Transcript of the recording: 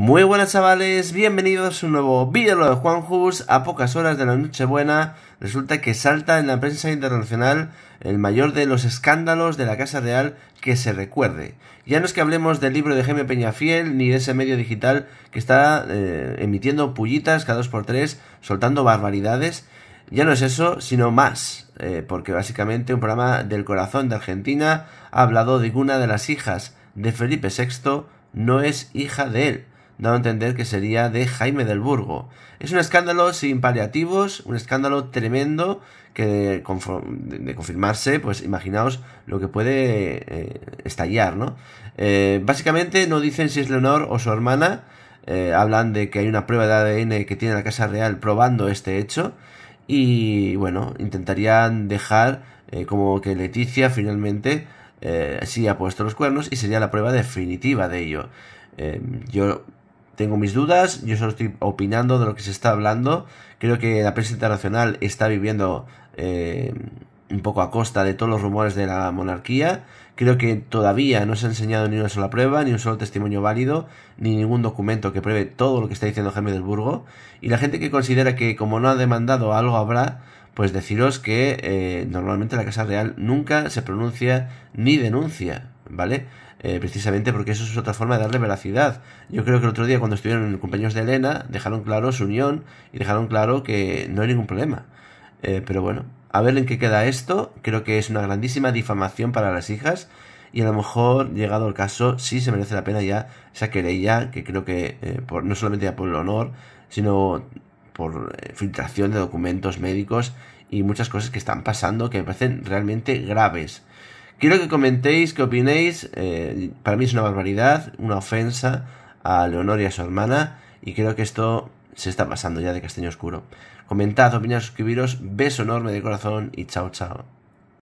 Muy buenas chavales, bienvenidos a un nuevo vídeo de Juan Juanjus. A pocas horas de la Nochebuena, resulta que salta en la prensa internacional el mayor de los escándalos de la Casa Real que se recuerde. Ya no es que hablemos del libro de Jaime Peñafiel ni de ese medio digital que está eh, emitiendo pullitas cada dos por tres, soltando barbaridades. Ya no es eso, sino más, eh, porque básicamente un programa del corazón de Argentina ha hablado de que una de las hijas de Felipe VI no es hija de él Dado a entender que sería de Jaime del Burgo. Es un escándalo sin paliativos, un escándalo tremendo que de, confirmarse, pues imaginaos lo que puede eh, estallar, ¿no? Eh, básicamente no dicen si es Leonor o su hermana, eh, hablan de que hay una prueba de ADN que tiene la Casa Real probando este hecho y bueno, intentarían dejar como que Leticia finalmente sí ha puesto los cuernos y sería la prueba definitiva de ello. yo tengo mis dudas, yo solo estoy opinando de lo que se está hablando. Creo que la prensa internacional está viviendo eh, un poco a costa de todos los rumores de la monarquía. Creo que todavía no se ha enseñado ni una sola prueba, ni un solo testimonio válido, ni ningún documento que pruebe todo lo que está diciendo Jaime del Burgo. Y la gente que considera que como no ha demandado algo habrá, pues deciros que eh, normalmente la Casa Real nunca se pronuncia ni denuncia. ¿vale? Eh, precisamente porque eso es otra forma de darle veracidad. Yo creo que el otro día cuando estuvieron en compañeros de Elena dejaron claro su unión y dejaron claro que no hay ningún problema. Eh, pero bueno, a ver en qué queda esto. Creo que es una grandísima difamación para las hijas y a lo mejor, llegado el caso, sí se merece la pena ya esa querella que creo que eh, no solamente ya por el honor, sino por filtración de documentos médicos y muchas cosas que están pasando que me parecen realmente graves. Quiero que comentéis, que opinéis. Eh, para mí es una barbaridad, una ofensa a Leonor y a su hermana. Y creo que esto se está pasando ya de castaño oscuro. Comentad, opinad, suscribiros. Beso enorme de corazón y chao, chao.